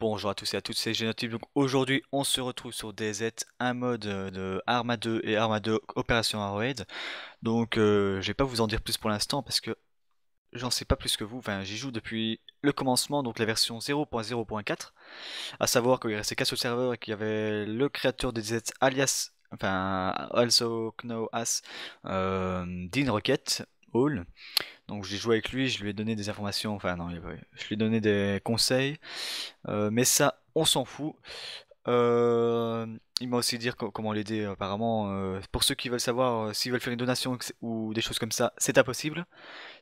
Bonjour à tous et à toutes, c'est Génotype, Donc aujourd'hui, on se retrouve sur DZ, un mode euh, de Arma 2 et Arma 2 Opération Arrowhead. Donc euh, je vais pas vous en dire plus pour l'instant parce que j'en sais pas plus que vous. Enfin, j'y joue depuis le commencement, donc la version 0.0.4. À savoir qu'il restait qu'à ce serveur et qu'il y avait le créateur de DZ alias, enfin, also know as, euh, Dean Rocket donc j'ai joué avec lui, je lui ai donné des informations, enfin non, je lui ai donné des conseils, euh, mais ça, on s'en fout. Euh, il m'a aussi dit comment l'aider apparemment. Euh, pour ceux qui veulent savoir, s'ils veulent faire une donation ou des choses comme ça, c'est impossible.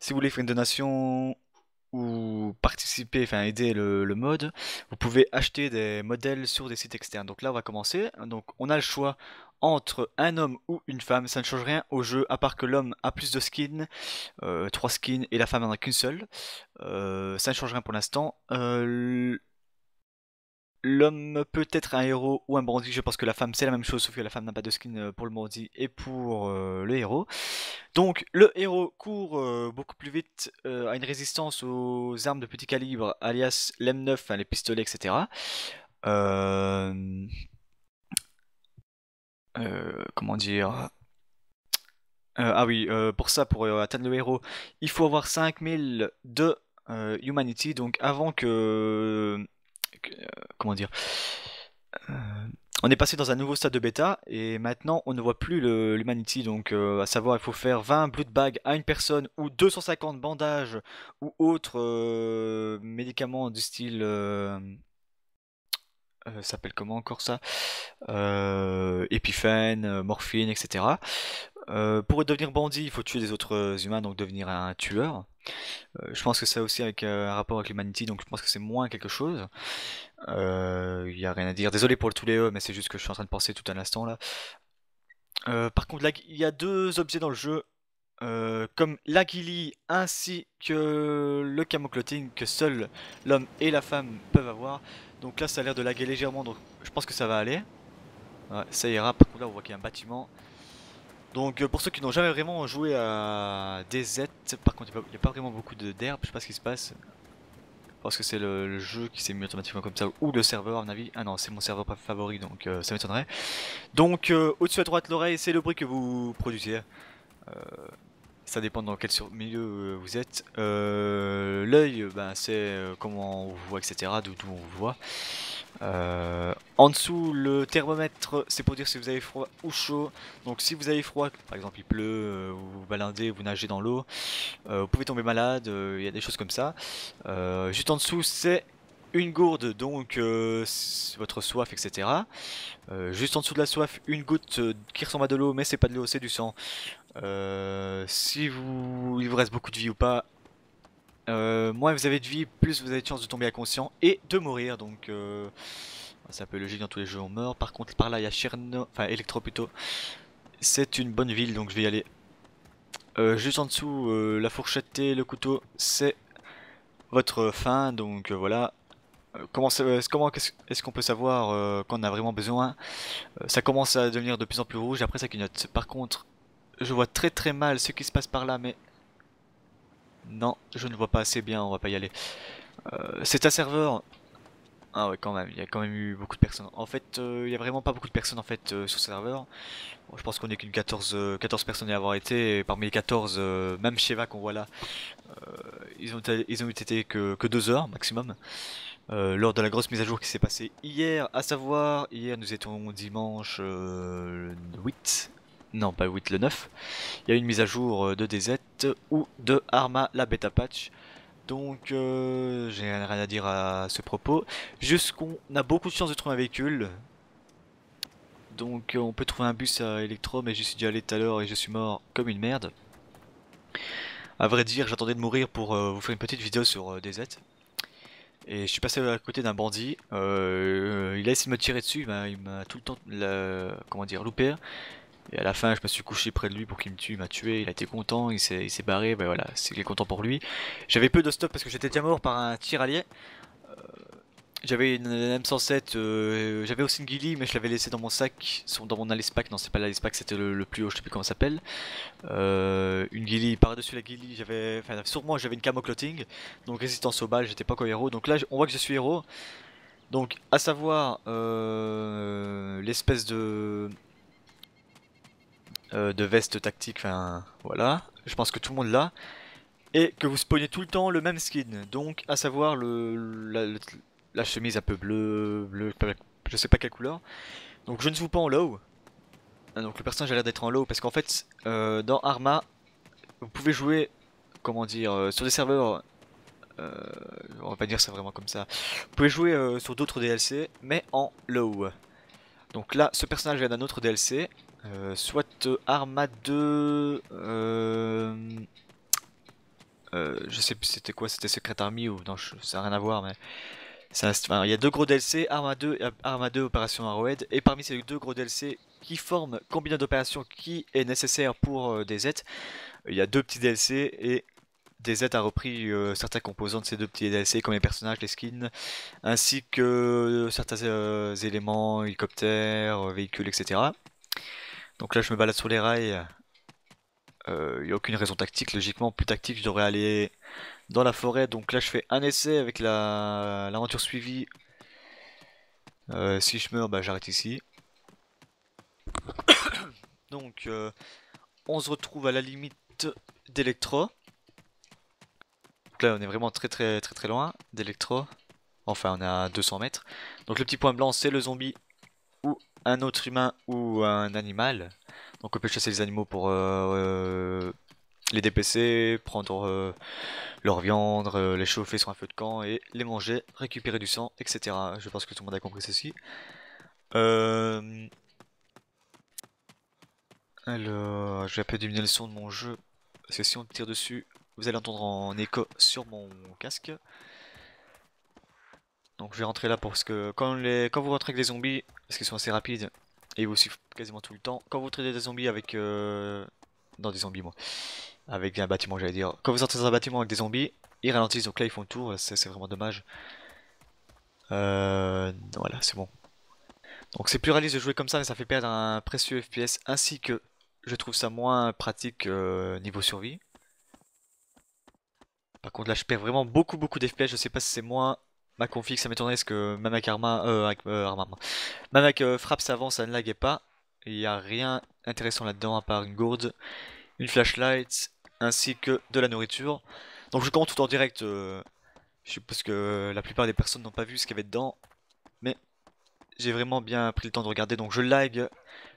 Si vous voulez faire une donation ou participer, enfin aider le, le, mode, vous pouvez acheter des modèles sur des sites externes. Donc là, on va commencer. Donc on a le choix entre un homme ou une femme, ça ne change rien au jeu, à part que l'homme a plus de skins, 3 euh, skins, et la femme n'en a qu'une seule. Euh, ça ne change rien pour l'instant. Euh, l'homme peut être un héros ou un bandit, je pense que la femme c'est la même chose, sauf que la femme n'a pas de skin pour le bandit et pour le héros. Donc le héros court beaucoup plus vite, a une résistance aux armes de petit calibre, alias l'M9, hein, les pistolets, etc. Euh... Euh, comment dire euh, ah oui, euh, pour ça, pour atteindre le héros, il faut avoir 5000 de Humanity, donc avant que... comment dire On est passé dans un nouveau stade de bêta, et maintenant on ne voit plus l'Humanity, donc à savoir il faut faire 20 Blood Bags à une personne, ou 250 bandages, ou autres médicaments du style euh, s'appelle comment encore ça euh, euh, Morphine, etc. Euh, pour devenir bandit, il faut tuer des autres humains, donc devenir un tueur. je pense que ça aussi avec un rapport avec l'humanité, donc je pense que c'est moins quelque chose. Il n'y a rien à dire. Désolé pour tous les E, mais c'est juste que je suis en train de penser tout à l'instant là. par contre, il y a deux objets dans le jeu euh, comme comme guilly ainsi que le camocloting que seul l'homme et la femme peuvent avoir. Donc là ça a l'air de laguer légèrement donc je pense que ça va aller. ça ira, par contre là on voit qu'il y a un bâtiment. Donc euh, pour ceux qui n'ont jamais vraiment joué à DZ, par contre il n'y a, pas vraiment beaucoup d'herbe, je sais pas ce qui se passe. Parce que c'est le, jeu qui s'est mis automatiquement comme ça, ou le serveur à mon avis. Ah non, c'est mon serveur favori donc euh, ça m'étonnerait. Donc au-dessus à droite l'oreille, c'est le bruit que vous produisez ça dépend dans quel milieu euh, vous êtes. Euh, l'œil, ben, c'est euh, comment on vous voit, etc., d'où on vous voit. en dessous, le thermomètre, c'est pour dire si vous avez froid ou chaud. Donc si vous avez froid, par exemple il pleut, vous vous baladez, vous nagez dans l'eau, vous pouvez tomber malade, il y a des choses comme ça. juste en dessous, c'est une gourde, donc euh, votre soif, etc. Euh, juste en dessous de la soif, une goutte euh, qui ressemble à de l'eau, mais c'est pas de l'eau, c'est du sang. si vous, il vous reste beaucoup de vie ou pas, moins vous avez de vie, plus vous avez de chances de tomber inconscient et de mourir. Donc c'est un peu logique dans tous les jeux on meurt. Par contre par là il y a enfin Electro C'est une bonne ville donc je vais y aller. juste en dessous, la fourchette et le couteau, c'est votre fin, donc voilà. Euh, comment est-ce qu'on peut savoir euh, qu'on a vraiment besoin euh, Ça commence à devenir de plus en plus rouge, après ça clignote. Par contre, je vois très très mal ce qui se passe par là, mais... Non, je ne vois pas assez bien, on va pas y aller. c'est un serveur. Ah ouais, quand même, il y a quand même eu beaucoup de personnes. En fait, il y a vraiment pas beaucoup de personnes en fait sur ce serveur. je pense qu'on est qu'une 14, 14 personnes à avoir été, parmi les 14, même Sheva qu'on voit là, ils, ont, ils ont été que, que 2 heures maximum. Euh, lors de la grosse mise à jour qui s'est passée hier, à savoir, hier nous étions dimanche 8, euh, non pas 8, le 9, il y a eu une mise à jour euh, de DZ ou de Arma, la bêta patch, donc j'ai rien à dire à ce propos, Jusqu'on a beaucoup de chance de trouver un véhicule, donc on peut trouver un bus à Electro, mais j'y suis déjà allé tout à l'heure et je suis mort comme une merde. À vrai dire, j'attendais de mourir pour vous faire une petite vidéo sur DZ. Et je suis passé à côté d'un bandit. Euh, il a essayé de me tirer dessus, ben, il m'a tout le temps comment dire, loupé. Et à la fin, je me suis couché près de lui pour qu'il me tue, il m'a tué, il a été content, il s'est barré, ben voilà, c'est est content pour lui. J'avais peu de stop parce que j'étais déjà mort par un tir allié. J'avais une M107, euh, j'avais aussi une Ghillie, mais je l'avais laissé dans mon sac, dans mon Alice Pack, non c'est pas l'Alice Pack, c'était le, plus haut, je sais plus comment ça s'appelle. Euh, une Ghillie, par-dessus la Ghillie, j'avais, enfin sur moi j'avais une camo clothing donc résistance au bal, j'étais pas quoi héros, donc là on voit que je suis héros. Donc à savoir euh, l'espèce de de veste tactique, enfin voilà, je pense que tout le monde l'a. Et que vous spawnez tout le temps le même skin, donc à savoir le la chemise un peu bleu, bleu, je sais pas quelle couleur. Donc je ne joue pas en low. Ah, donc le personnage a l'air d'être en low parce qu'en fait euh, dans Arma vous pouvez jouer comment dire euh, sur des serveurs euh, on va pas dire ça vraiment comme ça. Vous pouvez jouer sur d'autres DLC mais en low. Donc là ce personnage vient d'un autre DLC soit Arma 2 je sais plus c'était quoi c'était Secret Army ou non ça n'a rien à voir mais il y a deux gros DLC, Arma 2 euh, Arma 2 Opération Arrowhead, et parmi ces deux gros DLC qui forment combien d'opérations qui est nécessaire pour DZ, euh, des il y a deux petits DLC et DZ a repris euh, certains composants de ces deux petits DLC comme les personnages, les skins, ainsi que certains éléments, hélicoptères, véhicules, etc. Donc là je me balade sur les rails. Il n'y a aucune raison tactique, logiquement plus tactique je devrais aller dans la forêt. Donc là, je fais un essai avec l'aventure suivie. Euh, si je meurs, bah, j'arrête ici. Donc, euh, on se retrouve à la limite d'Electro. Donc là, on est vraiment très très très très loin d'Electro. Enfin, on est à 200 mètres. Donc le petit point blanc, c'est le zombie ou un autre humain ou un animal. Donc on peut chasser les animaux pour euh, euh les DPC, prendre euh, leur viande, euh, les chauffer sur un feu de camp et les manger, récupérer du sang, etc. Je pense que tout le monde a compris ceci. Euh, alors, je vais un peu diminuer le son de mon jeu, parce que si on tire dessus, vous allez entendre en écho sur mon casque. Donc je vais rentrer là parce que quand, les... quand vous rentrez avec des zombies, parce qu'ils sont assez rapides, et ils vous suivent quasiment tout le temps, quand vous traitez des zombies avec... dans des zombies moi avec un bâtiment j'allais dire. Quand vous entrez dans un bâtiment avec des zombies, ils ralentissent donc là ils font le tour, c'est vraiment dommage. Euh, voilà c'est bon. Donc c'est plus réaliste de jouer comme ça mais ça fait perdre un précieux FPS ainsi que je trouve ça moins pratique euh, niveau survie. Par contre là je perds vraiment beaucoup beaucoup d'FPS, je sais pas si c'est moins ma config, ça m'étonnerait parce que même avec Arma, euh, euh, Arma, même avec euh, frappe frappe savant ça ne laguait pas. Il n'y a rien intéressant là-dedans à part une gourde, une flashlight ainsi que de la nourriture. Donc je commence tout en direct, euh, Parce que la plupart des personnes n'ont pas vu ce qu'il y avait dedans, mais j'ai vraiment bien pris le temps de regarder, donc je lag,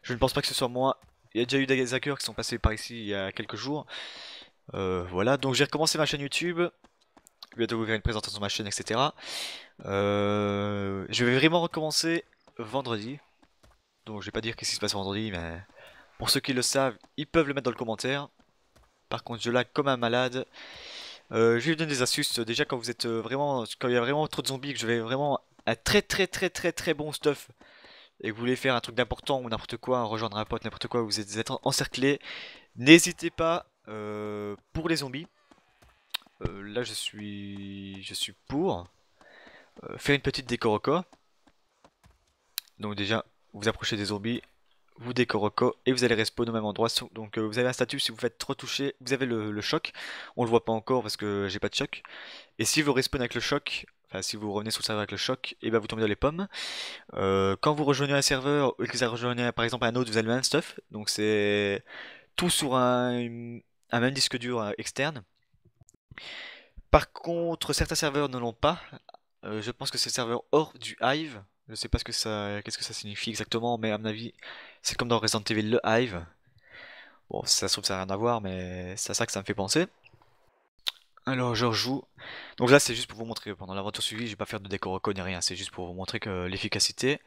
je ne pense pas que ce soit moi, il y a déjà eu des hackers qui sont passés par ici il y a quelques jours, euh, voilà, donc j'ai recommencé ma chaîne YouTube, bientôt vous verrez une présentation de ma chaîne, etc. Euh, je vais vraiment recommencer vendredi, donc je vais pas dire qu'est-ce qui se passe vendredi, mais pour ceux qui le savent, ils peuvent le mettre dans le commentaire. Par contre, je lag comme un malade. Euh, je vais vous donner des astuces. Euh, déjà, quand vous êtes euh, vraiment, quand il y a vraiment trop de zombies, que je vais vraiment un très très très très très bon stuff et que vous voulez faire un truc d'important ou n'importe quoi, rejoindre un pote, n'importe quoi, vous êtes encerclé, n'hésitez pas pour les zombies. là, je suis, je suis pour faire une petite décoroco. Donc déjà, vous approchez des zombies, vous décoroco et vous allez respawn au même endroit. Donc euh, vous avez un statut, si vous faites trop toucher, vous avez le, choc. On le voit pas encore parce que j'ai pas de choc. Et si vous respawn avec le choc, enfin si vous revenez sur le serveur avec le choc, et eh ben vous tombez dans les pommes. Euh, quand vous rejoignez un serveur ou que vous rejoignez par exemple un autre, vous avez le même stuff. Donc c'est tout sur un, même disque dur euh, externe. Par contre, certains serveurs ne l'ont pas. je pense que c'est le serveur hors du Hive. Je sais pas ce que ça, qu'est-ce que ça signifie exactement, mais à mon avis, c'est comme dans Resident Evil le Hive. Bon, ça se trouve, ça n'a rien à voir, mais c'est à ça que ça me fait penser. Alors, je rejoue. Donc là, c'est juste pour vous montrer, pendant l'aventure suivie, je vais pas faire de décor ni rien, c'est juste pour vous montrer que l'efficacité.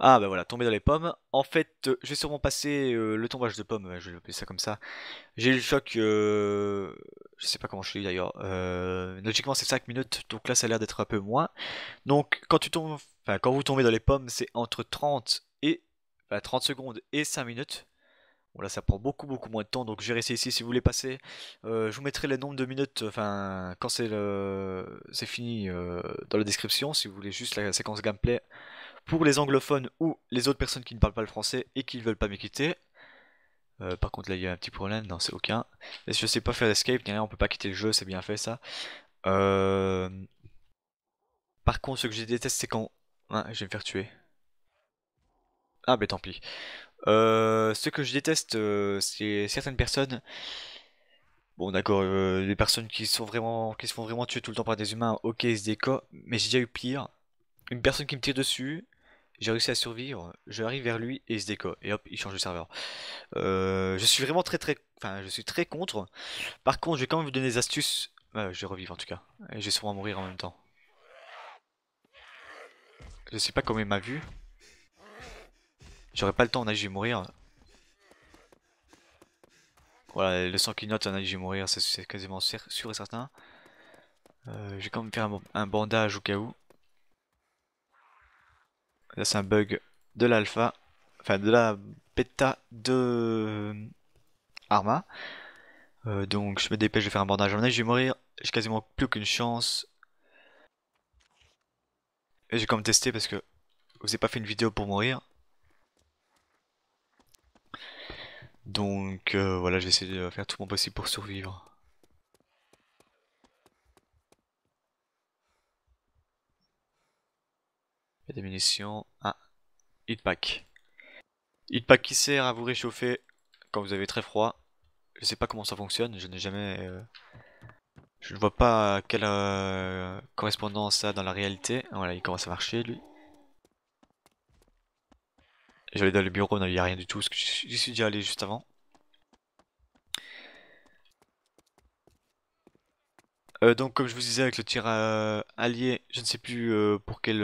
Ah, ben voilà, tomber dans les pommes. En fait, euh, je vais sûrement passer euh, le tombage de pommes, je vais appeler ça comme ça. J'ai eu le choc, euh, je sais pas comment je suis d'ailleurs. Logiquement, c'est 5 minutes, donc là, ça a l'air d'être un peu moins. Donc, quand tu tombes, quand vous tombez dans les pommes, c'est entre 30 30 secondes et 5 minutes. Bon là ça prend beaucoup beaucoup moins de temps donc j'ai resté ici si vous voulez passer. Euh, je vous mettrai le nombre de minutes, enfin quand c'est le... c'est fini euh, dans la description si vous voulez juste la séquence gameplay pour les anglophones ou les autres personnes qui ne parlent pas le français et qui ne veulent pas me quitter. Euh, par contre là il y a un petit problème, non c'est aucun. Et si je sais pas faire d'escape, on ne on peut pas quitter le jeu, c'est bien fait ça. Par contre ce que je déteste c'est quand... Hein, je vais me faire tuer. Ah bah tant pis. Euh, ce que je déteste, euh, c'est certaines personnes. Bon d'accord, les euh, personnes qui sont vraiment, qui se font vraiment tuer tout le temps par des humains, ok ils se déco, mais j'ai déjà eu pire. Une personne qui me tire dessus, j'ai réussi à survivre, je arrive vers lui et il se déco, et hop il change de serveur. je suis vraiment très très, enfin je suis très contre. Par contre je vais quand même vous donner des astuces. je vais revivre en tout cas, et je vais sûrement mourir en même temps. Je sais pas comment il m'a vu. J'aurais pas le temps, on a dû mourir. Voilà, le sang qui note, on a dû mourir, c'est quasiment sûr et certain. Euh, je vais quand même faire un, bandage au cas où. Là c'est un bug de l'alpha, enfin de la bêta de euh, Arma. Euh, donc je me dépêche de faire un bandage. On a vais mourir, j'ai quasiment plus qu'une chance. Et j'ai quand même testé parce que vous avez pas fait une vidéo pour mourir. Donc euh, voilà, je vais essayer de faire tout mon possible pour survivre. Il y a des munitions. Ah, hitpack. pack qui sert à vous réchauffer quand vous avez très froid. Je sais pas comment ça fonctionne, je n'ai jamais... Euh, je ne vois pas quelle euh, correspondance ça a dans la réalité. Voilà, il commence à marcher lui. J'allais dans le bureau, non, il n'y a rien du tout, parce que j'y suis déjà allé juste avant. Euh, donc comme je vous disais avec le tir euh, allié, je ne sais plus euh, pour quelle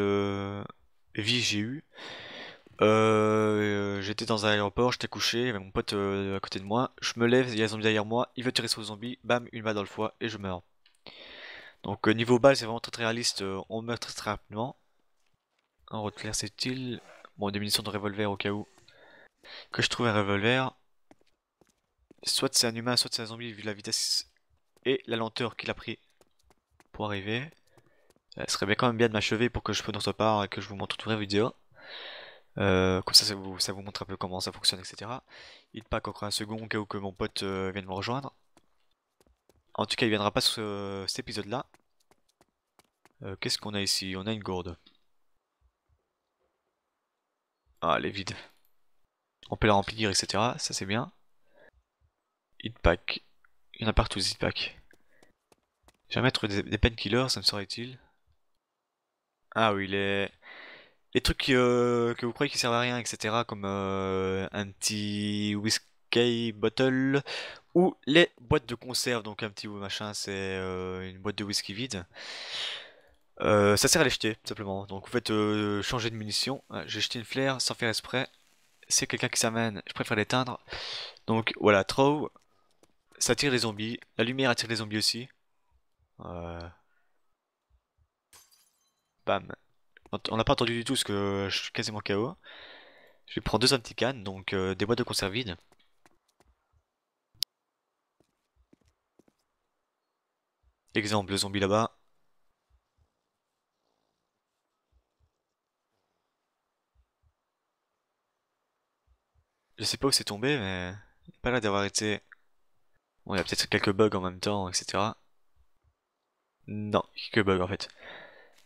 vie j'ai eu. j'étais dans un aéroport, j'étais couché, avec mon pote à côté de moi. Je me lève, il y a un zombie derrière moi, il veut tirer sur le zombie, bam, une balle dans le foie et je meurs. Donc niveau balle c'est vraiment très réaliste, on meurt très très rapidement. On claire c'est Bon, des munitions de revolver au cas où. Que je trouve un revolver. Soit c'est un humain, soit c'est un zombie vu la vitesse et la lenteur qu'il a pris pour arriver. Euh, ce serait bien quand même bien de m'achever pour que je ce part et que je vous montre toute la vidéo. Euh, comme ça, ça vous, montre un peu comment ça fonctionne, etc. Il pack encore un second au cas où que mon pote euh, vienne me rejoindre. En tout cas, il viendra pas sur cet épisode-là. Qu'est-ce qu'on a ici On a une gourde. Ah, les vides, On peut la remplir, etc. Ça, c'est bien. Hitpack. Il y en a partout, hitpack. Je vais mettre des, des painkillers, ça me serait utile. Ah oui, les, les trucs euh, que vous croyez qui servent à rien, etc. Comme euh, un petit whisky bottle ou les boîtes de conserve. Donc un petit machin, c'est euh, une boîte de whisky vide. Euh, ça sert à les jeter, simplement. Donc vous faites euh, changer de munition. Euh, j'ai jeté une flare, sans faire exprès. C'est quelqu'un qui s'amène, je préfère l'éteindre. Donc voilà, throw, ça attire les zombies. La lumière attire les zombies aussi. Bam. On n'a pas entendu du tout ce que je suis quasiment KO. Je vais prendre deux anticanes, donc des boîtes de conserve vides. Exemple, le zombie là-bas. Je sais pas où c'est tombé, mais pas là d'avoir été... Bon, il y a peut-être quelques bugs en même temps, etc. Non, quelques bugs en fait.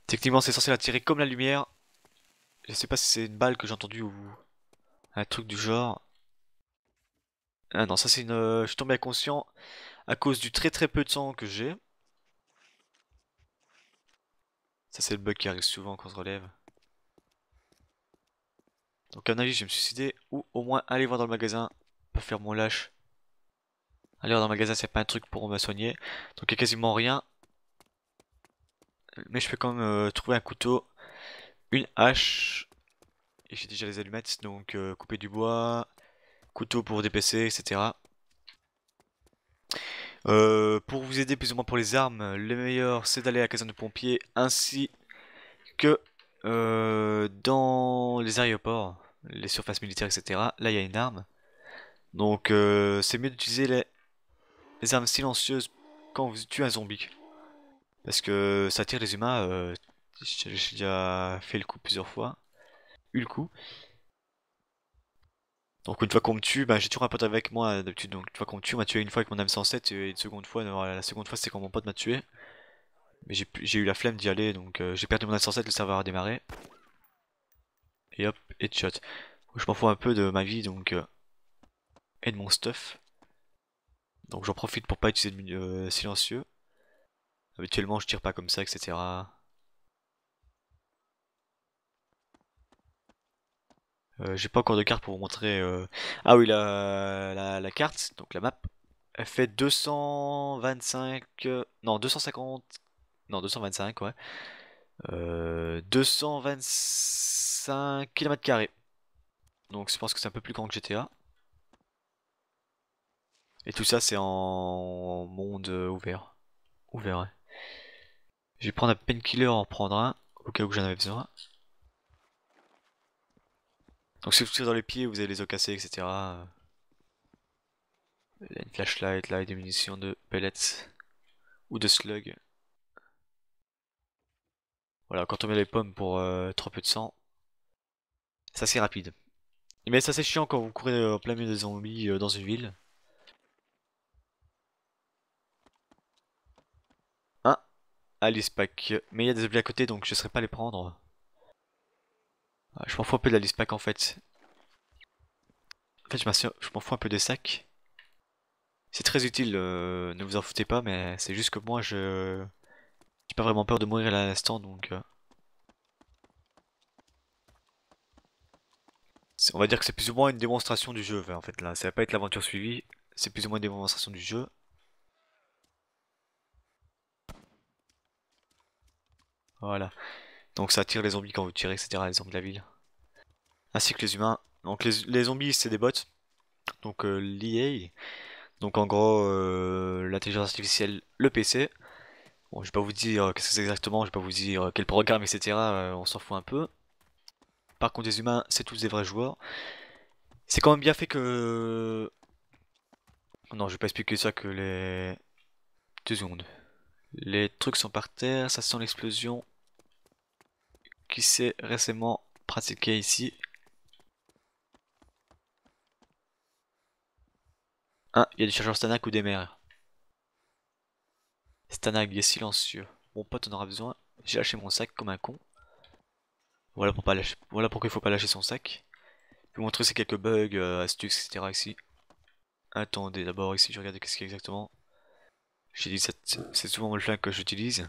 Techniquement, c'est censé la tirer comme la lumière. Je sais pas si c'est une balle que j'ai entendue ou... Un truc du genre. Ah non, ça c'est une... Euh, je suis tombé inconscient à cause du très très peu de temps que j'ai. Ça c'est le bug qui arrive souvent quand on se relève. Donc à mon avis je vais me suicider ou au moins aller voir dans le magasin, pour faire mon lâche. Aller voir dans le magasin c'est pas un truc pour me soigner, donc il y a quasiment rien. Mais je peux quand même euh, trouver un couteau, une hache, et j'ai déjà les allumettes, donc euh, couper du bois, couteau pour DPC, etc. Euh, pour vous aider plus ou moins pour les armes, le meilleur c'est d'aller à la caserne de pompiers ainsi que euh, dans les aéroports, les surfaces militaires, etc., là il y a une arme. Donc euh, c'est mieux d'utiliser les... armes silencieuses quand vous tuez un zombie. Parce que ça tire les humains. Euh, j'ai déjà fait le coup plusieurs fois. Eu le coup. Donc une fois qu'on me tue, bah, j'ai toujours un pote avec moi d'habitude. Donc une fois qu'on me tue, m'a tué une fois avec mon âme 107 et une seconde fois, la seconde fois c'est quand mon pote m'a tué. Mais j'ai eu la flemme d'y aller, donc euh, j'ai perdu mon ascenseur, le serveur a démarré. Et hop, headshot. Je m'en fous un peu de ma vie, donc... Euh, et de mon stuff. Donc j'en profite pour pas utiliser de euh, silencieux. Habituellement je tire pas comme ça, etc. j'ai pas encore de carte pour vous montrer. Ah oui, la, la, carte, donc la map, elle fait 225. non, 250 non, 225, ouais. 225 euh, km. Donc je pense que c'est un peu plus grand que GTA. Et tout ça c'est en monde euh, ouvert. Ouvert, Je vais prendre un painkiller en prendre un, au cas où j'en avais besoin. Donc si vous tirez dans les pieds, vous avez les os cassés, etc. Il y a une flashlight là et des munitions de pellets ou de slugs. Voilà, quand on met les pommes pour euh, trop peu de sang, c'est assez rapide. Mais ça c'est chiant quand vous courez euh, en plein milieu des zombies euh, dans une ville. Ah, Alice Pack. Mais il y a des objets à côté donc je ne saurais pas les prendre. Ah, je m'en fous un peu de la pack en fait. En fait je m'en fous un peu des sacs. C'est très utile, ne vous en foutez pas mais c'est juste que moi je... J'ai pas vraiment peur de mourir à l'instant donc. Euh. On va dire que c'est plus ou moins une démonstration du jeu en fait là. Ça va pas être l'aventure suivie, c'est plus ou moins une démonstration du jeu. Voilà. Donc ça attire les zombies quand vous tirez, etc. Les zombies de la ville. Ainsi que les humains. Donc les, zombies c'est des bots. Donc euh, l'IA. Donc en gros euh, l'intelligence artificielle, le PC. Bon, je vais pas vous dire euh, qu'est-ce que c'est exactement, je vais pas vous dire euh, quel programme, etc. Euh, on s'en fout un peu. Par contre, des humains, c'est tous des vrais joueurs. C'est quand même bien fait que... Non, je vais pas expliquer ça que les... Deux secondes. Les trucs sont par terre, ça sent l'explosion qui s'est récemment pratiquée ici. Ah, il y a des chercheurs Stanak ou des mères. Stanag, est silencieux. Mon pote en aura besoin. J'ai lâché mon sac comme un con. Voilà, pour pas voilà pourquoi il faut pas lâcher son sac. Je vais vous montrer ces quelques bugs, euh, astuces, etc. ici. Attendez, d'abord ici, je regarde qu'est-ce qu'il y a exactement. J'ai dit, c'est souvent le flingue que j'utilise.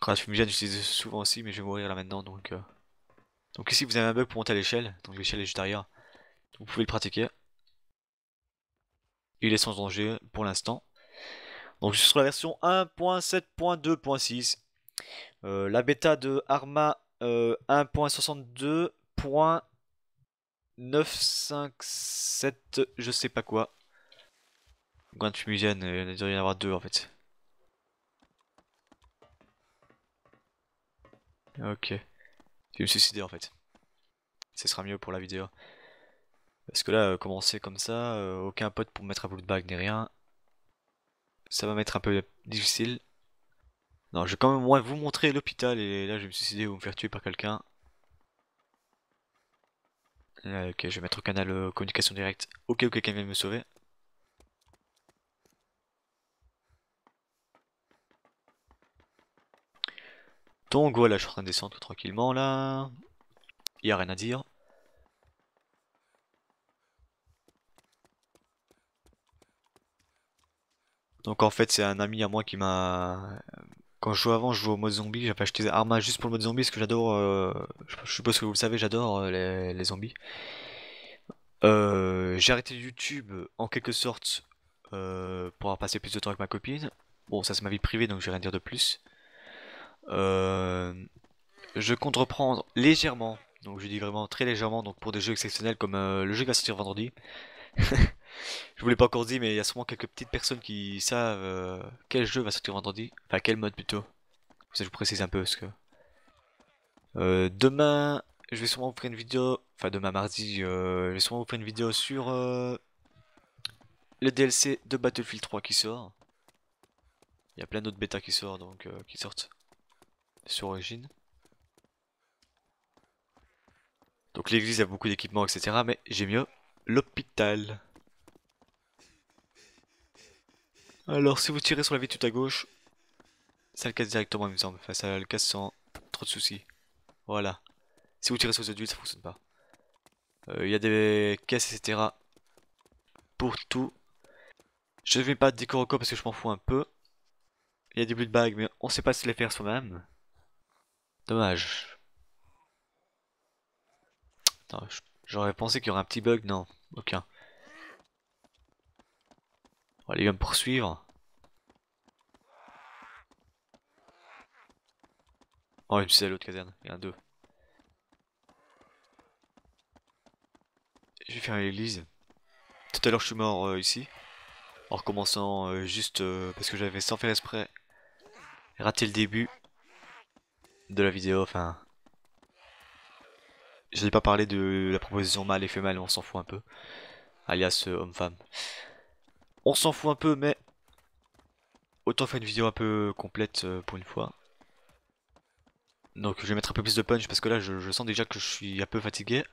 Quand je j'utilise souvent aussi, mais je vais mourir là maintenant, donc... Euh. Donc ici, vous avez un bug pour monter à l'échelle. Donc l'échelle est juste derrière. vous pouvez le pratiquer. Il est sans danger pour l'instant. Donc je suis sur la version 1.7.2.6. Euh, la bêta de Arma 1.62.957, euh, je sais pas quoi. Grand fumigène, il y en avoir deux en fait. Ok. Je vais me suicider en fait. Ce sera mieux pour la vidéo. Parce que là, euh, commencer comme ça, aucun pote pour me mettre à bout de bague ni rien ça va m'être un peu difficile. Non, je vais quand même vous montrer l'hôpital et là je vais me suicider ou me faire tuer par quelqu'un. Euh, ok, je vais mettre au canal euh, communication directe. Ok, ok, quelqu'un vient me sauver. Donc voilà, je suis en train de descendre tranquillement là. Il n'y a rien à dire. Donc en fait, c'est un ami à moi qui m'a. Quand je jouais avant, je jouais au mode zombie. J'avais acheté des Arma juste pour le mode zombie parce que j'adore. Euh, je suppose que vous le savez, j'adore euh, les... zombies. Euh, j'ai arrêté YouTube en quelque sorte euh... pour passer plus de temps avec ma copine. Bon, ça c'est ma vie privée donc je vais rien dire de plus. je compte reprendre légèrement, donc je dis vraiment très légèrement, donc pour des jeux exceptionnels comme le jeu qui va sortir vendredi. Je vous l'ai pas encore dit, mais il y a sûrement quelques petites personnes qui savent euh, quel jeu va sortir vendredi. Enfin, quel mode plutôt. Ça, je vous précise un peu parce que. Euh, demain, je vais sûrement vous faire une vidéo. Enfin, demain mardi, euh, je vais sûrement vous faire une vidéo sur le DLC de Battlefield 3 qui sort. Il y a plein d'autres bêta qui sortent, donc qui sortent sur Origin. Donc l'église a beaucoup d'équipements, etc. Mais j'ai mieux l'hôpital. Alors, si vous tirez sur la vie tout à gauche, ça le casse directement, il me semble. Enfin, ça le casse sans trop de soucis. Voilà. Si vous tirez sur les autres ça fonctionne pas. Euh, il y a des caisses, etc. Pour tout. Je ne vais pas décorer encore parce que je m'en fous un peu. Il y a des bulles de bague, mais on sait pas si les faire soi-même. Dommage. J'aurais pensé qu'il y aurait un petit bug, non, aucun. On allez, il me poursuivre. Oh, il me à l'autre caserne. Il y en a deux. Je vais faire l'église. Tout à l'heure, je suis mort euh, ici. En recommençant euh, juste euh, parce que j'avais sans faire exprès raté le début de la vidéo. Enfin, je n'ai pas parlé de la proposition mâle et femelle, on s'en fout un peu. Alias homme-femme. On s'en fout un peu, mais autant faire une vidéo un peu complète euh, pour une fois. Donc je vais mettre un peu plus de punch parce que là je, sens déjà que je suis un peu fatigué.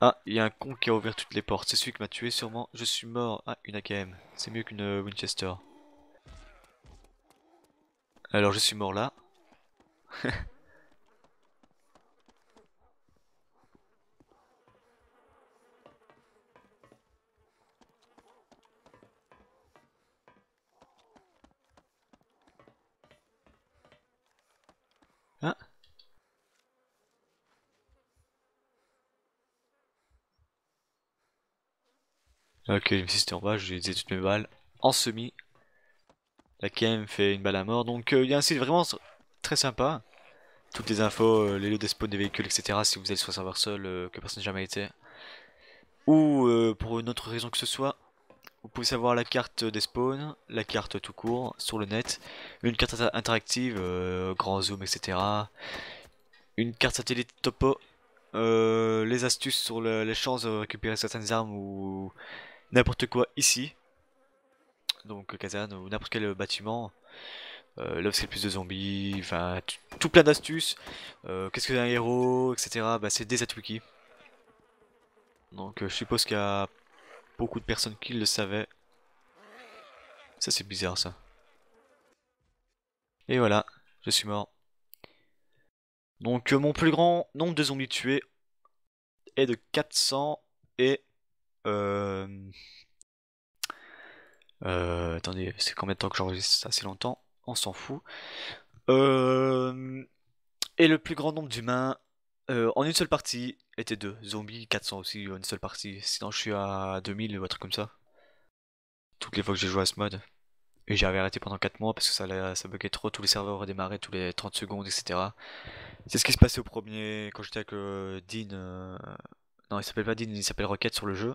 Ah, il y a un con qui a ouvert toutes les portes. C'est celui qui m'a tué sûrement. Je suis mort. Ah, une AKM. C'est mieux qu'une euh, Winchester. Alors je suis mort là. Ok, même si c'était en bas, je utilisé toutes mes balles en semi. La KM fait une balle à mort. Donc euh, il y a un site vraiment très sympa. Toutes les infos, euh, les lieux des spawn des véhicules, etc. Si vous allez sur un serveur seul euh, que personne n'a jamais été. Ou pour une autre raison que ce soit, vous pouvez savoir la carte des spawns, la carte tout court, sur le net. Une carte interactive, grand zoom, etc. Une carte satellite topo. les astuces sur les chances de récupérer certaines armes ou n'importe quoi ici. Donc caserne ou n'importe quel bâtiment. love c'est le plus de zombies, enfin tout plein d'astuces. Euh, qu'est-ce que c'est un héros, etc. Bah, c'est des Atwiki. Donc euh, je suppose qu'il y a beaucoup de personnes qui le savaient. Ça c'est bizarre ça. Et voilà, je suis mort. Donc euh, mon plus grand nombre de zombies tués est de 400 et euh, euh, attendez, c'est combien de temps que j'enregistre ça C'est longtemps, on s'en fout. Euh, et le plus grand nombre d'humains en une seule partie était 2. Zombies 400 aussi, en une seule partie. Sinon, je suis à 2000 ou un truc comme ça. Toutes les fois que j'ai joué à ce mode. Et j'avais arrêté pendant 4 mois parce que ça, ça buguait trop, tous les serveurs redémarraient tous les 30 secondes, etc. C'est ce qui se passait au premier, quand j'étais avec Dean. Non, il s'appelle pas Dean, il s'appelle Rocket sur le jeu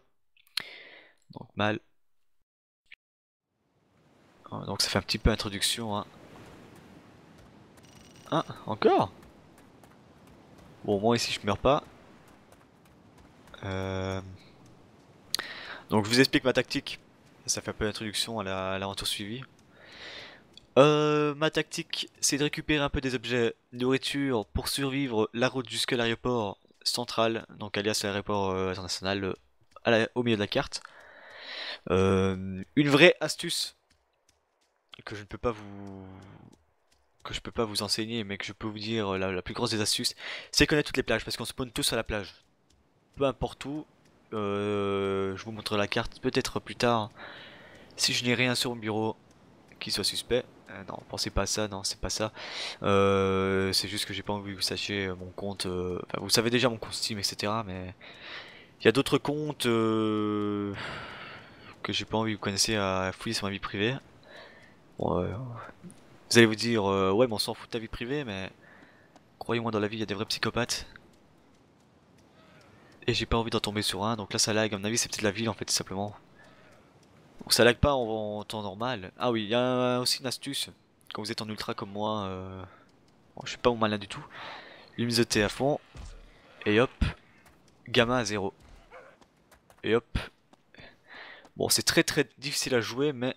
mal oh, Donc ça fait un petit peu introduction. Hein. Ah, encore Bon, moi ici je meurs pas. Euh, donc je vous explique ma tactique. Ça fait un peu l'introduction à l'aventure suivie. Euh, ma tactique, c'est de récupérer un peu des objets, nourriture, pour survivre la route jusqu'à l'aéroport central, donc alias l'aéroport euh, international, au milieu de la carte. Euh, une vraie astuce que je ne peux pas vous que je peux pas vous enseigner, mais que je peux vous dire euh, la, plus grosse des astuces, c'est connaître toutes les plages, parce qu'on se spawn tous à la plage. Peu importe où, euh, je vous montre la carte peut-être plus tard, si je n'ai rien sur mon bureau qui soit suspect. non, pensez pas à ça, non, c'est pas ça. c'est juste que j'ai pas envie que vous sachiez mon compte, vous savez déjà mon compte Steam, etc. Mais il y a d'autres comptes que j'ai pas envie, vous connaissez, à fouiller sur ma vie privée. Euh, vous allez vous dire, euh, ouais, mais on s'en fout de ta vie privée, mais croyez-moi, dans la vie, il y a des vrais psychopathes. Et j'ai pas envie d'en tomber sur un, donc là ça lag, à mon avis c'est peut-être la ville en fait, tout simplement. Donc ça lag pas en, temps normal. Ah oui, il y a aussi une astuce, quand vous êtes en ultra comme moi, euh, bon, je suis pas au malin du tout. Luminosité à fond, et hop, gamma à 0. Et hop, Bon, c'est très très difficile à jouer, mais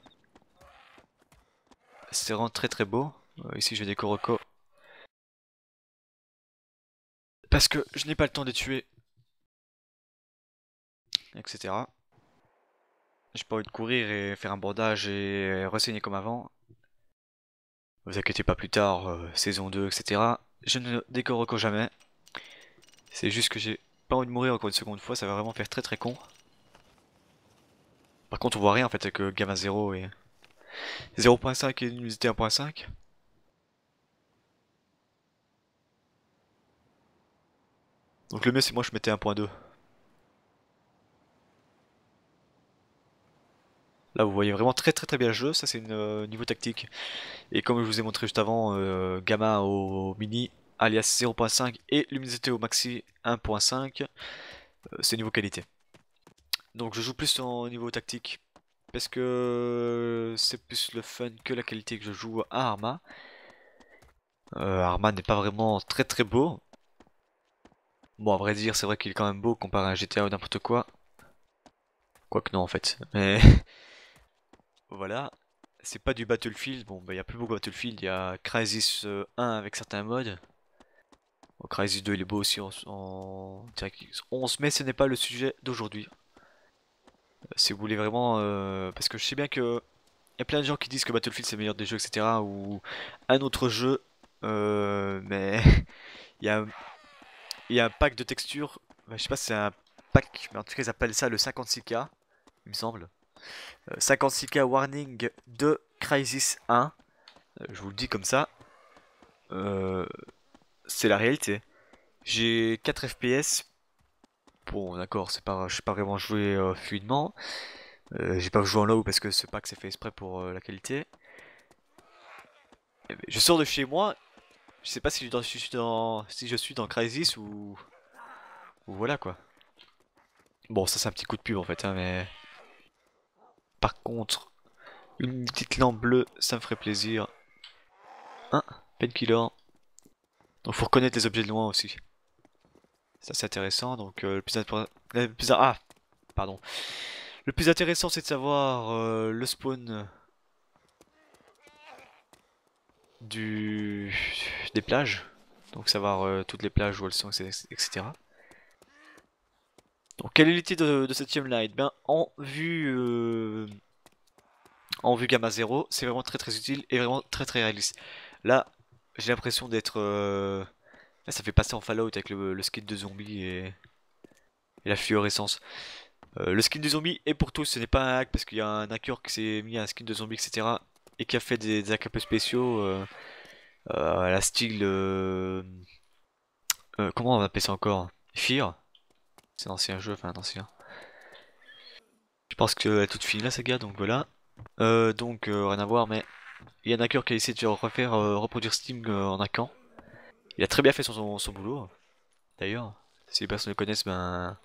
c'est vraiment très très beau. Euh, ici, je des Koroko. Parce que je n'ai pas le temps de tuer. Etc. J'ai pas envie de courir et faire un bordage et renseigner comme avant. Vous inquiétez pas plus tard, euh, saison 2, etc. Je ne décore jamais. C'est juste que j'ai pas envie de mourir encore une seconde fois, ça va vraiment faire très très con. Par contre, on voit rien en fait avec euh, gamma 0 et 0.5 et luminosité 1.5. Donc le mieux c'est moi je mettais 1.2. Là vous voyez vraiment très très très bien le jeu, ça c'est euh, niveau tactique. Et comme je vous ai montré juste avant, euh, gamma au, mini, alias 0.5 et luminosité au maxi 1.5, c'est niveau qualité. Donc je joue plus au niveau tactique. Parce que c'est plus le fun que la qualité que je joue à Arma. Euh, Arma n'est pas vraiment très très beau. Bon, à vrai dire, c'est vrai qu'il est quand même beau comparé à un GTA ou n'importe quoi. Quoique non, en fait. Mais voilà. C'est pas du Battlefield. Bon, bah, il n'y a plus beaucoup Battlefield. Il y a Crisis 1 euh, avec certains modes. Bon, Crisis 2, il est beau aussi en, en... 11, mais ce n'est pas le sujet d'aujourd'hui si vous voulez vraiment... Euh, parce que je sais bien que... Il y a plein de gens qui disent que Battlefield c'est le meilleur des jeux, etc. Ou un autre jeu. Euh, mais il y a, un pack de textures. Bah, je sais pas si c'est un pack, mais en tout cas ils appellent ça le 56K, il me semble. 56K euh, Warning de Crisis 1. je vous le dis comme ça. c'est la réalité. J'ai 4 FPS bon d'accord, c'est pas, je suis pas vraiment joué euh, fluidement. Euh, j'ai pas joué en low parce que ce pack c'est fait exprès pour euh, la qualité. Eh ben, je sors de chez moi, je sais pas si je, suis dans, si je suis dans Crisis ou, ou voilà quoi. Bon ça c'est un petit coup de pub en fait, hein, mais par contre une petite lampe bleue ça me ferait plaisir. Hein, Killer, Donc faut reconnaître les objets de loin aussi. Ça c'est intéressant. Donc euh, le plus, ah, pardon. Le plus intéressant c'est de savoir euh, le spawn du des plages. Donc savoir euh, toutes les plages où elles sont, etc. Donc quelle est l'utilité de, cette light ben, En vue en vue gamma 0, c'est vraiment très très utile et vraiment très très réaliste. Là, j'ai l'impression d'être ah, ça fait passer en Fallout avec le, skin de zombie et, la fluorescence. Euh, le skin de zombie est pour tous, ce n'est pas un hack parce qu'il y a un hacker qui s'est mis à un skin de zombie, etc. et qui a fait des, hacks un peu spéciaux euh, euh, à la style. comment on va appeler ça encore Fear C'est un ancien jeu, enfin un ancien. Je pense qu'elle que toute là la saga, donc voilà. donc rien à voir, mais il y a un hacker qui a essayé de refaire reproduire Steam en hackant. Il a très bien fait son, son, boulot. D'ailleurs, si les personnes le connaissent, ben,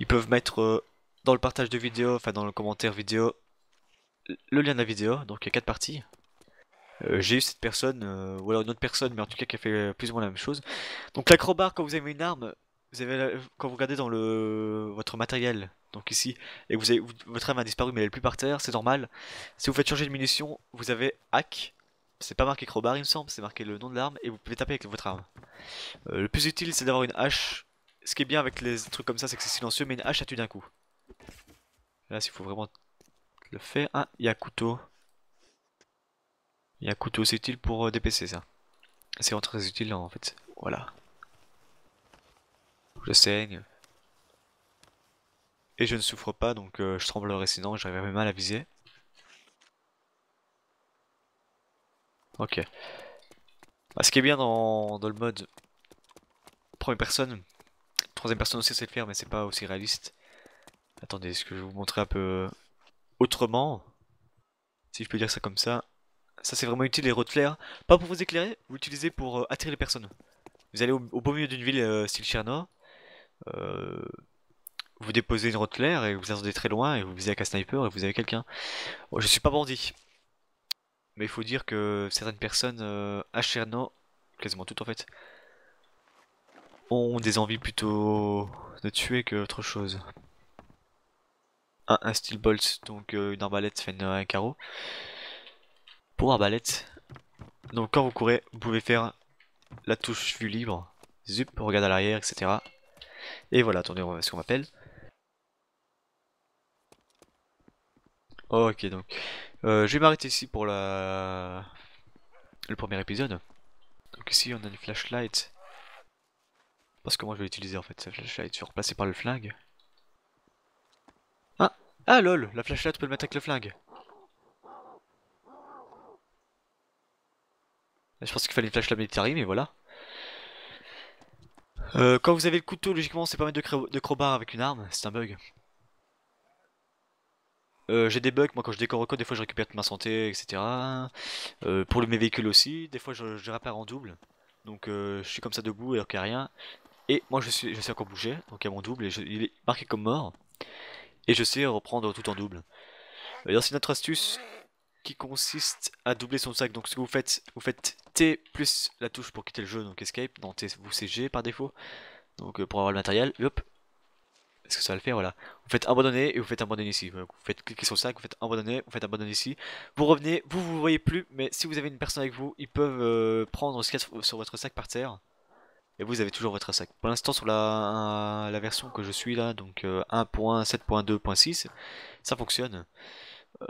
ils peuvent mettre euh, dans le partage de vidéo, enfin dans le commentaire vidéo, le lien de la vidéo. Donc il y a quatre parties. Euh, j'ai eu cette personne, euh, ou alors une autre personne, mais en tout cas qui a fait plus ou moins la même chose. Donc l'acrobar quand vous avez une arme, vous avez quand vous regardez dans le votre matériel, donc ici, et vous avez... votre arme a disparu mais elle est plus par terre, c'est normal. Si vous faites changer de munition, vous avez hack, c'est pas marqué crowbar il me semble, c'est marqué le nom de l'arme et vous pouvez taper avec votre arme. Euh, le plus utile c'est d'avoir une hache. Ce qui est bien avec les trucs comme ça c'est que c'est silencieux mais une hache ça tue d'un coup. Là s'il faut vraiment le faire. Ah, il y a couteau. Il y a couteau, c'est utile pour euh, DPC ça. C'est vraiment très utile en fait. Voilà. Je saigne. Et je ne souffre pas donc euh, je le j'arrive même mal à viser. Ok. Bah, ce qui est bien dans, le mode première personne, troisième personne aussi c'est le faire, mais c'est pas aussi réaliste. Attendez, est-ce que je vais vous montrer un peu euh, autrement Si je peux dire ça comme ça. Ça c'est vraiment utile les road Pas pour vous éclairer, vous l'utilisez pour euh, attirer les personnes. Vous allez au, beau milieu d'une ville euh, style Cherno, vous déposez une roadflare et vous attendez très loin et vous visez avec un sniper et vous avez quelqu'un. Oh, je suis pas bandit. Mais il faut dire que certaines personnes euh, quasiment toutes en fait, ont des envies plutôt de tuer qu'autre chose. Un, un steel bolt, donc euh, une arbalète fait un carreau. Pour arbalète, donc quand vous courez, vous pouvez faire la touche vue libre, zup, regarde à l'arrière, etc. Et voilà, attendez, on va ce qu'on m'appelle. Ok, donc euh, je vais m'arrêter ici pour la... le premier épisode. Donc ici on a une flashlight. Parce que moi je vais l'utiliser en fait, cette flashlight, je suis par le flingue. Ah Ah lol, la flashlight peut le mettre avec le flingue. Je pense qu'il fallait une flashlight military mais voilà. Euh, quand vous avez le couteau, logiquement, c'est pas mal de, de crowbar avec une arme, c'est un bug. Euh, j'ai des bugs, moi quand je décore au des fois je récupère ma santé, etc. Euh, pour le, mes véhicules aussi, des fois je, je en double. Donc euh, je suis comme ça debout alors qu'il n'y a rien. Et moi je, suis, je sais encore bouger, donc il y a mon double et il est marqué comme mort. Et je sais reprendre tout en double. D'ailleurs c'est autre astuce qui consiste à doubler son sac. Donc ce que vous faites, vous faites T plus la touche pour quitter le jeu, donc escape, dans T vous cg par défaut. Donc pour avoir le matériel, est-ce que ça va le faire Voilà. Vous faites abandonner et vous faites abandonner ici. Vous faites cliquer sur sac, vous faites abandonner, vous faites abandonner ici. Vous revenez, vous vous voyez plus, mais si vous avez une personne avec vous, ils peuvent euh, prendre ce qu'il y a sur votre sac par terre. Et vous avez toujours votre sac. Pour l'instant, sur la, version que je suis là, donc 1.7.2.6, euh, ça fonctionne. Euh,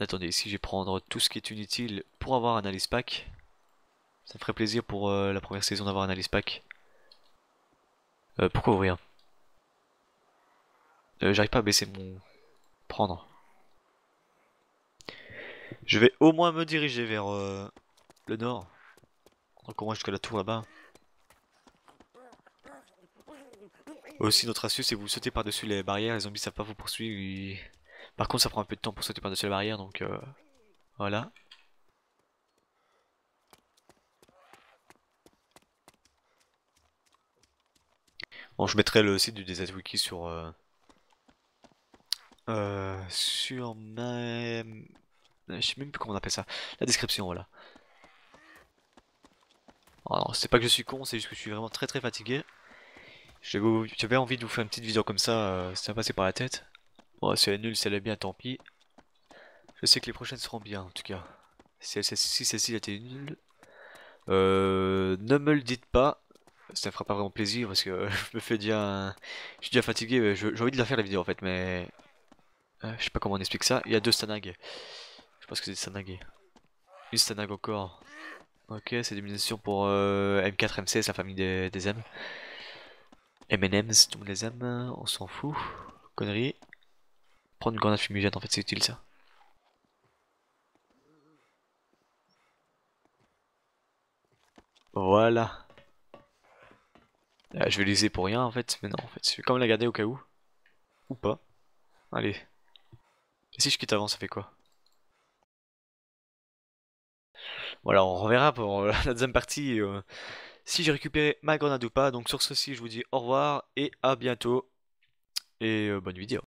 attendez, ici je vais prendre tout ce qui est inutile pour avoir un analyse pack. Ça me ferait plaisir pour la première saison d'avoir un analyse pack. pourquoi ouvrir euh, j'arrive pas à baisser mon... Prendre. Je vais au moins me diriger vers euh, le nord. Donc au moins jusqu'à la tour là-bas. Aussi notre astuce c'est vous sautez par-dessus les barrières, les zombies savent pas vous poursuivre. Par contre ça prend un peu de temps pour sauter par-dessus les barrières donc euh, voilà. Bon je mettrai le site du Desert Wiki sur euh, sur ma... Je sais même plus comment on appelle ça. La description, voilà. Alors, oh c'est pas que je suis con, c'est juste que je suis vraiment très très fatigué. J'avais envie de vous faire une petite vidéo comme ça, euh, ça ça passé par la tête. Bon, si elle est nulle, si elle est bien, tant pis. Je sais que les prochaines seront bien, en tout cas. Si celle-ci était nulle, euh, ne me le dites pas. Ça me fera pas vraiment plaisir parce que je me fais déjà... Je suis déjà fatigué, j'ai envie de la faire la vidéo en fait, mais euh, je sais pas comment on explique ça. Il y a deux Stanag. Je pense que c'est des Stanag. Une Stanag encore. Ok, c'est des munitions pour M4, euh, M16, la famille des, des M. M&M's, tout le monde les aime, on s'en fout. Connerie. Prendre une grenade fumigène, en fait, c'est utile ça. Voilà. Euh, je vais l'user pour rien en fait, mais non, en fait, je vais quand même la garder au cas où. Ou pas. Allez, et si je quitte avant, ça fait quoi Voilà, on reverra pour la deuxième partie euh, si j'ai récupéré ma grenade ou pas. Donc sur ceci, je vous dis au revoir et à bientôt. Et euh, bonne vidéo.